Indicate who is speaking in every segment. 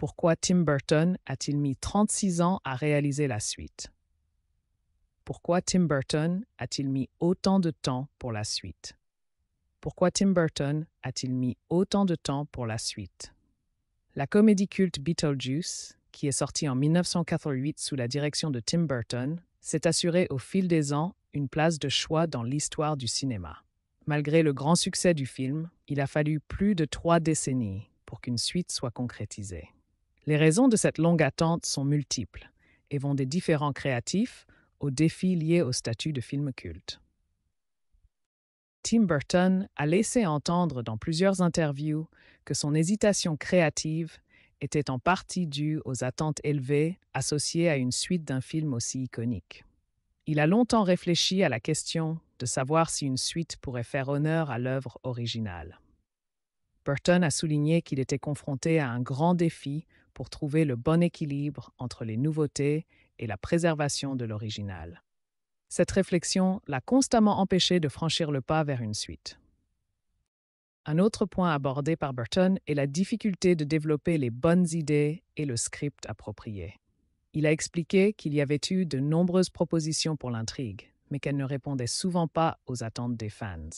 Speaker 1: pourquoi Tim Burton a-t-il mis 36 ans à réaliser la suite Pourquoi Tim Burton a-t-il mis autant de temps pour la suite Pourquoi Tim Burton a-t-il mis autant de temps pour la suite La comédie culte Beetlejuice, qui est sortie en 1988 sous la direction de Tim Burton, s'est assurée au fil des ans une place de choix dans l'histoire du cinéma. Malgré le grand succès du film, il a fallu plus de trois décennies pour qu'une suite soit concrétisée. Les raisons de cette longue attente sont multiples et vont des différents créatifs aux défis liés au statut de film culte. Tim Burton a laissé entendre dans plusieurs interviews que son hésitation créative était en partie due aux attentes élevées associées à une suite d'un film aussi iconique. Il a longtemps réfléchi à la question de savoir si une suite pourrait faire honneur à l'œuvre originale. Burton a souligné qu'il était confronté à un grand défi pour trouver le bon équilibre entre les nouveautés et la préservation de l'original. Cette réflexion l'a constamment empêché de franchir le pas vers une suite. Un autre point abordé par Burton est la difficulté de développer les bonnes idées et le script approprié. Il a expliqué qu'il y avait eu de nombreuses propositions pour l'intrigue, mais qu'elles ne répondaient souvent pas aux attentes des fans.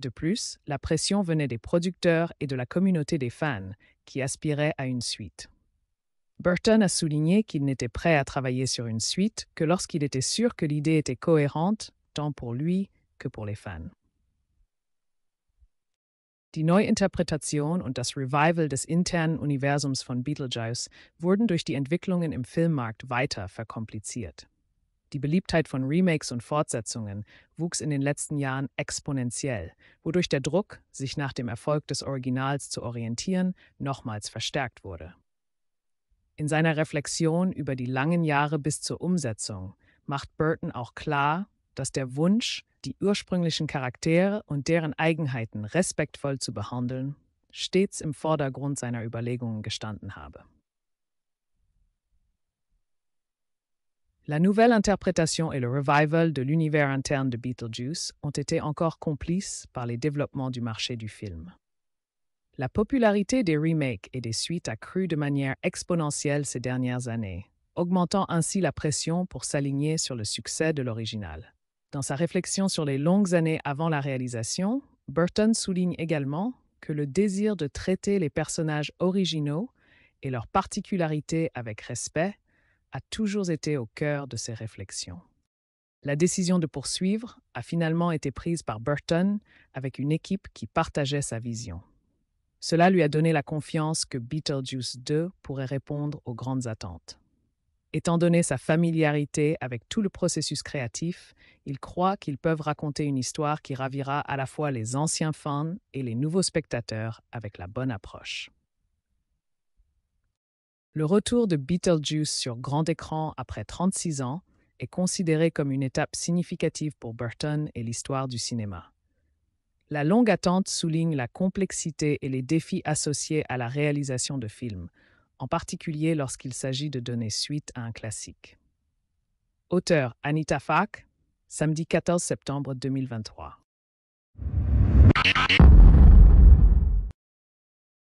Speaker 1: De plus, la pression venait des producteurs et de la communauté des fans, qui aspiraient à une suite. Burton a souligné qu'il n'était prêt à travailler sur une suite que lorsqu'il était sûr que l'idée était cohérente, tant pour lui que pour les fans. Die Neuinterpretation und das Revival des internen Universums von Beetlejuice wurden durch die Entwicklungen im Filmmarkt weiter verkompliziert. Die Beliebtheit von Remakes und Fortsetzungen wuchs in den letzten Jahren exponentiell, wodurch der Druck, sich nach dem Erfolg des Originals zu orientieren, nochmals verstärkt wurde. In seiner Reflexion über die langen Jahre bis zur Umsetzung macht Burton auch klar, dass der Wunsch, die ursprünglichen Charaktere und deren Eigenheiten respektvoll zu behandeln, stets im Vordergrund seiner Überlegungen gestanden habe. La nouvelle interprétation et le revival de l'univers interne de Beetlejuice ont été encore complices par les développements du marché du film. La popularité des remakes et des suites a cru de manière exponentielle ces dernières années, augmentant ainsi la pression pour s'aligner sur le succès de l'original. Dans sa réflexion sur les longues années avant la réalisation, Burton souligne également que le désir de traiter les personnages originaux et leurs particularités avec respect a toujours été au cœur de ses réflexions. La décision de poursuivre a finalement été prise par Burton avec une équipe qui partageait sa vision. Cela lui a donné la confiance que Beetlejuice 2 pourrait répondre aux grandes attentes. Étant donné sa familiarité avec tout le processus créatif, il croit qu'ils peuvent raconter une histoire qui ravira à la fois les anciens fans et les nouveaux spectateurs avec la bonne approche. Le retour de Beetlejuice sur grand écran après 36 ans est considéré comme une étape significative pour Burton et l'histoire du cinéma. La longue attente souligne la complexité et les défis associés à la réalisation de films, en particulier lorsqu'il s'agit de donner suite à un classique. Auteur Anita Fak, samedi 14 septembre 2023.